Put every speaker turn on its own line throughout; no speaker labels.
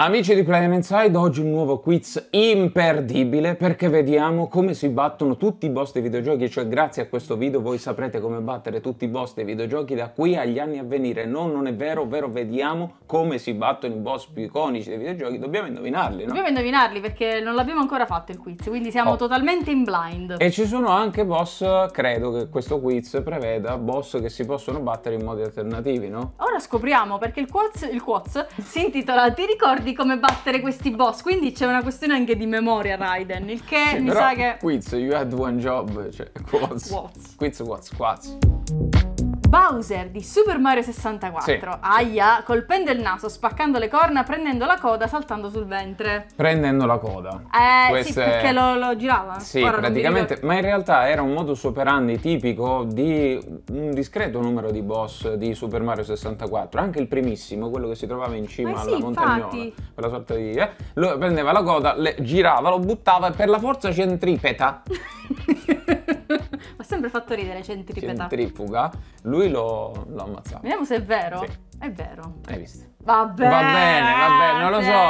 Amici di Play Inside, oggi un nuovo quiz imperdibile perché vediamo come si battono tutti i boss dei videogiochi, cioè grazie a questo video voi saprete come battere tutti i boss dei videogiochi da qui agli anni a venire. No, non è vero, ovvero vediamo come si battono i boss più iconici dei videogiochi, dobbiamo indovinarli, no? Dobbiamo
indovinarli perché non l'abbiamo ancora fatto il quiz, quindi siamo oh. totalmente in blind. E
ci sono anche boss, credo che questo quiz preveda boss che si possono battere in modi alternativi, no?
Ora scopriamo perché il quiz, il quiz si intitola Ti ricordi di come battere questi boss, quindi c'è una questione anche di memoria Raiden, il che sì, mi sa che...
Quiz, you had one job, cioè, quoz. Quoz. Quiz, quoz, quoz.
Bowser di Super Mario 64. Sì. Aia, colpendo il naso, spaccando le corna, prendendo la coda, saltando sul ventre.
Prendendo la coda. Eh, Queste... sì, perché lo,
lo girava. Sì, Ora praticamente,
ma in realtà era un modus operandi tipico di un discreto numero di boss di Super Mario 64, anche il primissimo, quello che si trovava in cima ma alla sì, montagnola, infatti. quella sorta di... Eh, lo prendeva la coda, le girava, lo buttava e per la forza centripeta
sempre fatto ridere centripeta.
Centrifuga. Lui l'ha ammazzato. Vediamo
se è vero. Sì. È vero. Hai visto? Va bene. Va bene, va bene, non lo so.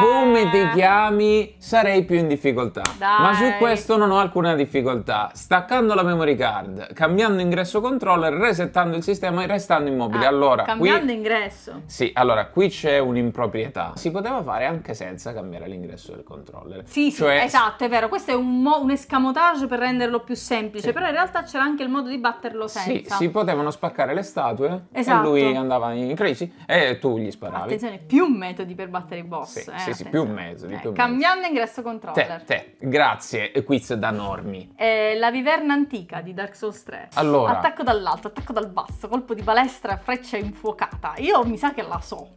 Come ti chiami sarei più in difficoltà. Dai. Ma su questo non ho alcuna difficoltà. Staccando la memory card, cambiando ingresso controller, resettando il sistema e restando immobile. Ah, allora, cambiando qui...
ingresso.
Sì, allora qui c'è un'improprietà. Si poteva fare anche senza cambiare l'ingresso del controller. Sì, cioè... sì, esatto,
è vero. Questo è un, un escamotage per renderlo più semplice, sì. però in realtà c'era anche il modo di batterlo senza. Sì, si
potevano spaccare le statue esatto. e lui andava andava in crisi e tu gli sparavi. Attenzione,
più metodi per battere i boss. Sì, eh, sì, sì, più
metodi. Eh, cambiando
ingresso controller.
Te, te. grazie, quiz da normi.
Eh, la viverna antica di Dark Souls 3. Allora. Attacco dall'alto, attacco dal basso, colpo di palestra, freccia infuocata. Io mi sa che la so.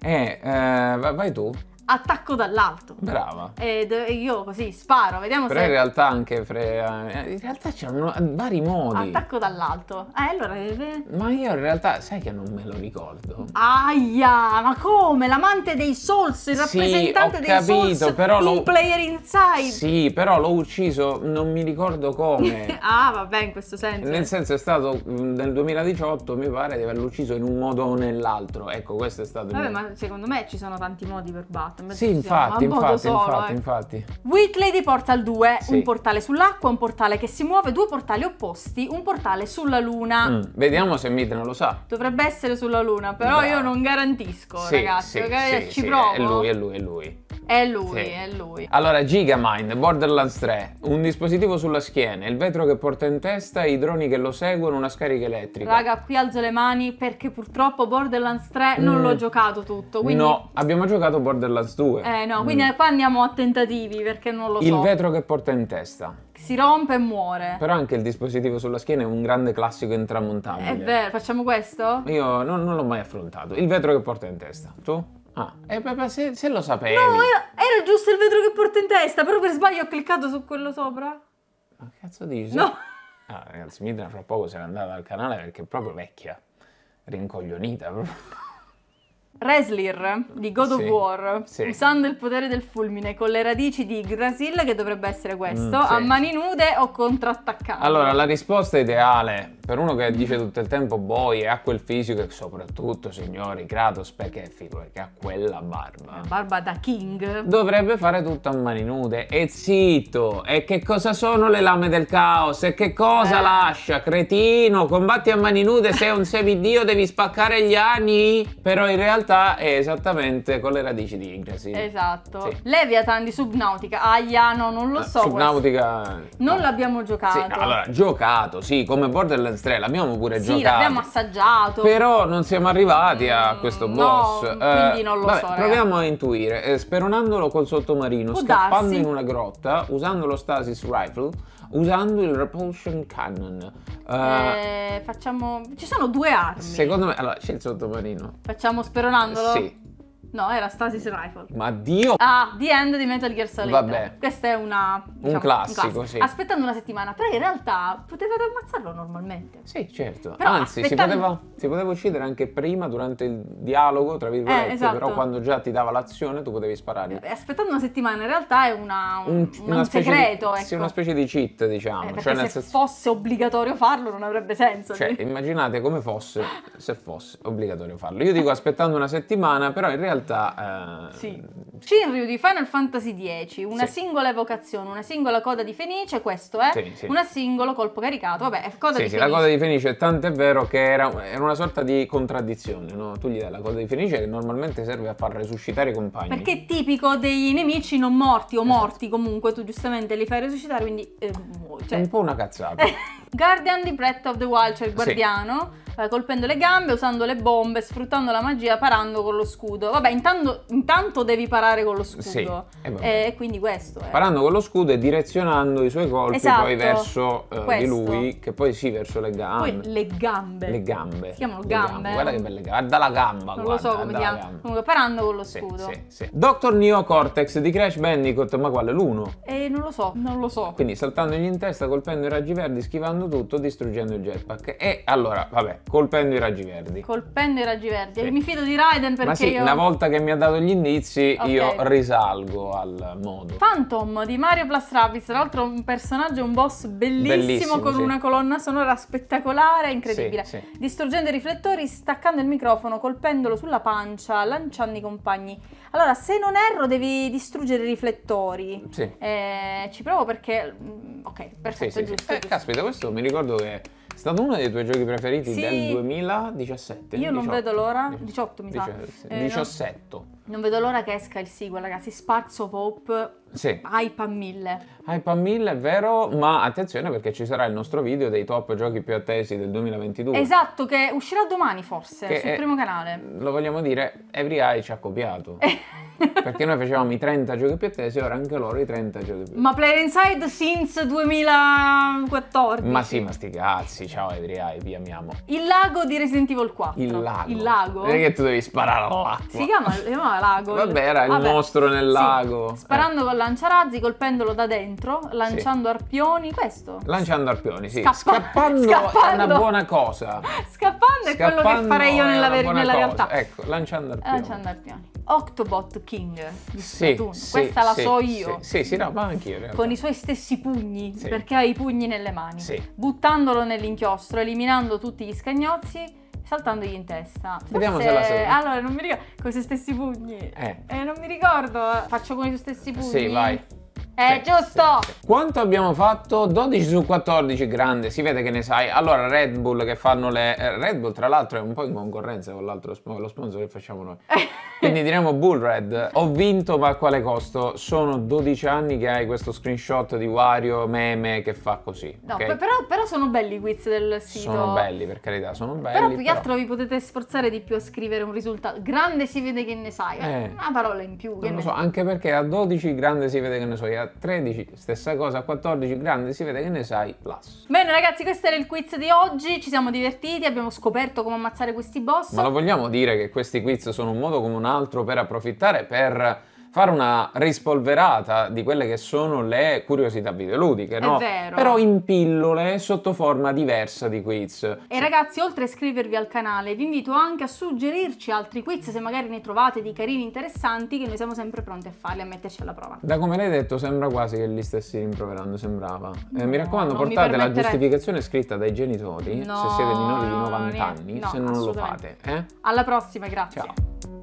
Eh, eh vai tu
attacco dall'alto. Brava. Ed io così sparo, vediamo Però se... in
realtà anche fre... Eh, in realtà c'erano vari modi. Attacco
dall'alto. Eh, allora... Eh,
eh. Ma io in realtà, sai che non me lo ricordo.
Aia, ma come? L'amante dei Souls, il rappresentante sì, dei capito, Souls, però un player inside.
Sì, però l'ho ucciso, non mi ricordo come.
ah, vabbè, in questo senso. Nel
senso è stato, mm, nel 2018 mi pare di averlo ucciso in un modo o nell'altro. Ecco, questo è stato... Vabbè, il... ma
secondo me ci sono tanti modi per battere fatto. In sì, infatti, infatti, solo, infatti, eh. infatti. With Lady Portal 2, sì. un portale sull'acqua, un portale che si muove, due portali opposti, un portale sulla luna. Mm,
vediamo se Midna lo sa.
Dovrebbe essere sulla luna, però no. io non garantisco, sì, ragazzi, sì, okay? ci provo. È lui, è
lui, è lui.
È lui, sì. è lui.
Allora, Gigamind, Borderlands 3, un dispositivo sulla schiena, il vetro che porta in testa, i droni che lo seguono, una scarica elettrica. Raga,
qui alzo le mani perché purtroppo Borderlands 3 mm. non l'ho giocato tutto. Quindi... No,
abbiamo giocato Borderlands 2. Eh no, quindi mm.
qua andiamo a tentativi perché non lo so. Il
vetro che porta in testa.
Si rompe e muore.
Però anche il dispositivo sulla schiena è un grande classico intramontabile. È vero,
facciamo questo?
Io non, non l'ho mai affrontato. Il vetro che porta in testa. Tu? Ah, e beh, se, se, lo sapevi. No, era,
era, giusto il vetro che porto in testa, però per sbaglio ho cliccato su quello sopra.
Ma cazzo dici? No. Ah, ragazzi, Midna fra poco se n'è andata al canale perché è proprio vecchia, rincoglionita proprio.
Reslir di God of sì, War, sì. usando il potere del fulmine con le radici di Grasil, che dovrebbe essere questo, mm, sì. a mani nude o contrattaccato? Allora,
la risposta ideale per uno che dice tutto il tempo boi e ha quel fisico e soprattutto, signori, Kratos, perché è figo, che ha quella barba.
La barba da King.
Dovrebbe fare tutto a mani nude e zitto. E che cosa sono le lame del caos? E che cosa eh. lascia? Cretino, combatti a mani nude, sei un semidio, devi spaccare gli anni. Però in realtà realtà è esattamente con le radici di Yggdrasil.
Esatto. Sì. Leviathan di Subnautica. Aia, no, non lo ah, so. Subnautica... Questo. Non no. l'abbiamo giocato. Sì, allora,
giocato, sì, come Borderlands 3 l'abbiamo pure sì, giocato. Sì, l'abbiamo
assaggiato. Però
non siamo arrivati a mm, questo boss. No, quindi eh, non lo vabbè, so, Proviamo ragazzi. a intuire. Eh, speronandolo col sottomarino, Può scappando darsi. in una grotta, usando lo Stasis Rifle, usando il repulsion cannon. Uh, eh,
facciamo... ci sono due armi.
Secondo me... Allora, c'è il sottomarino.
Facciamo speronandolo? Sì. No, era Stasis Rifle. Ma Dio! Ah, The End di Metal Gear Solid. Vabbè. Questa è una... Diciamo, un, classico, un, classico, sì. Aspettando una settimana, però in realtà potevate ammazzarlo normalmente. Sì, certo. Però Anzi, aspettando... si, poteva,
si, poteva, uccidere anche prima, durante il dialogo, tra virgolette, eh, esatto. però quando già ti dava l'azione tu potevi sparare. Eh,
aspettando una settimana in realtà è una, un, un una segreto, di, ecco. Sì, una
specie di cheat, diciamo. Eh, cioè, se senso...
fosse obbligatorio farlo non avrebbe senso. Cioè,
immaginate come fosse se fosse obbligatorio farlo. Io dico aspettando una settimana, però in realtà realtà...
Eh... Sì. Shinryu di Final Fantasy X, una sì. singola evocazione, una singola coda di Fenice, questo è, eh? sì, sì. una singola colpo caricato, vabbè, coda sì, di sì, Fenice. la coda
di Fenice, tanto è vero che era, era una sorta di contraddizione, no? Tu gli dai la coda di Fenice che normalmente serve a far resuscitare i compagni. Perché è
tipico dei nemici non morti o esatto. morti comunque, tu giustamente li fai resuscitare, quindi... Eh, cioè... È un
po' una cazzata.
Guardian di Breath of the Wild, cioè il guardiano. Sì eh, colpendo le gambe, usando le bombe, sfruttando la magia, parando con lo scudo. Vabbè, intanto, intanto devi parare con lo scudo. Sì, eh, e, eh, e, quindi questo è.
Parando con lo scudo e direzionando i suoi colpi esatto, poi verso eh, di lui, che poi sì, verso le gambe. Poi
le gambe. Le
gambe. Si chiamano gambe. gambe. Guarda che belle gambe. Guarda la gamba. Non guarda, lo so come chiama.
Comunque, parando con lo scudo. Sì, sì,
sì. Doctor Neocortex di Crash Bandicoot, ma quale? L'1?
Eh, non lo so, non lo so. Quindi
saltandogli in testa, colpendo i raggi verdi, schivando svuotando tutto, distruggendo il jetpack. E allora, vabbè, colpendo i raggi verdi.
Colpendo i raggi verdi. Sì. Mi fido di Raiden perché. Ma sì, io... una
volta che mi ha dato gli indizi, okay. io risalgo al modo.
Phantom di Mario Plus Rabbis, tra l'altro un personaggio, un boss bellissimo, bellissimo con sì. una colonna sonora spettacolare, incredibile. Sì, distruggendo i riflettori, staccando il microfono, colpendolo sulla pancia, lanciando i compagni. Allora, se non erro, devi distruggere i riflettori. Sì. Eh, ci provo perché. Mm, ok, perfetto, giusto. Eh, giusto.
caspita, questo detto, mi ricordo che è stato uno dei tuoi giochi preferiti sì. del 2017. Io non vedo
l'ora. 18 mi 18, sa. Eh, Non, non, vedo l'ora che esca il sequel, ragazzi. Sparks of Hope. Sì. Hype a 1000.
Hype a 1000 è vero, ma attenzione perché ci sarà il nostro video dei top giochi più attesi del 2022.
Esatto, che uscirà domani forse che sul è, primo canale.
Lo vogliamo dire, Every Eye ci ha copiato. Eh. perché noi facevamo i 30 giochi più attesi, ora anche loro i 30 giochi più attesi.
Ma Player Inside since 2000 14. Ma sì,
ma sti cazzi, ciao Adriai, vi amiamo.
Il lago di Resident Evil 4. Il lago. Il lago. Non è che
tu devi sparare all'acqua. Si chiama,
si chiama lago. Vabbè, era il Vabbè.
mostro nel lago. Sì.
Sparando eh. con lanciarazzi, colpendolo da dentro, lanciando sì. arpioni, questo. Lanciando
arpioni, sì. Scappa-
scappando, scappando, è una buona cosa. Scappando è scappando quello che farei io nella, ver- nella realtà.
Ecco, lanciando arpioni.
Lanciando arpioni. Octobot King sì, sì, questa la so io. Sì, sì, no,
ma anche io. Con i
suoi stessi pugni, perché ha i pugni nelle mani, Sì. buttandolo nell'inchiostro, eliminando tutti gli scagnozzi saltandogli in testa. Forse... se la so. Allora, non mi ricordo. Con i suoi stessi pugni. Eh. eh. non mi ricordo. Faccio con i suoi stessi pugni. Sì, vai. È eh, giusto!
Quanto abbiamo fatto? 12 su 14, grande, si vede che ne sai. Allora, Red Bull che fanno le... Eh, Red Bull tra l'altro è un po' in concorrenza con l'altro lo sponsor che facciamo noi. Quindi diremo Bull Red. Ho vinto ma a quale costo? Sono 12 anni che hai questo screenshot di Wario meme che fa così. No, okay?
però, però, sono belli i quiz del sito. Sono belli,
per carità, sono belli. Però più che altro
vi potete sforzare di più a scrivere un risultato. Grande si vede che ne sai. Eh, eh. Una parola in più. non lo so,
anche perché a 12 grande si vede che ne so. Io 13, stessa cosa 14, grande, si vede che ne sai, plus.
Bene ragazzi, questo era il quiz di oggi, ci siamo divertiti, abbiamo scoperto come ammazzare questi boss. Ma lo
vogliamo dire che questi quiz sono un modo come un altro per approfittare, per fare una rispolverata di quelle che sono le curiosità videoludiche, no? È vero. Però in pillole sotto forma diversa di quiz.
E ragazzi, oltre a iscrivervi al canale, vi invito anche a suggerirci altri quiz se magari ne trovate di carini interessanti che noi siamo sempre pronti a farli, a metterci alla prova.
Da come l'hai detto sembra quasi che li stessi rimproverando, sembrava. No, eh, mi raccomando, portate mi la giustificazione scritta dai genitori no, se siete minori di 90 anni, se non lo fate. Eh?
Alla prossima, grazie. Ciao.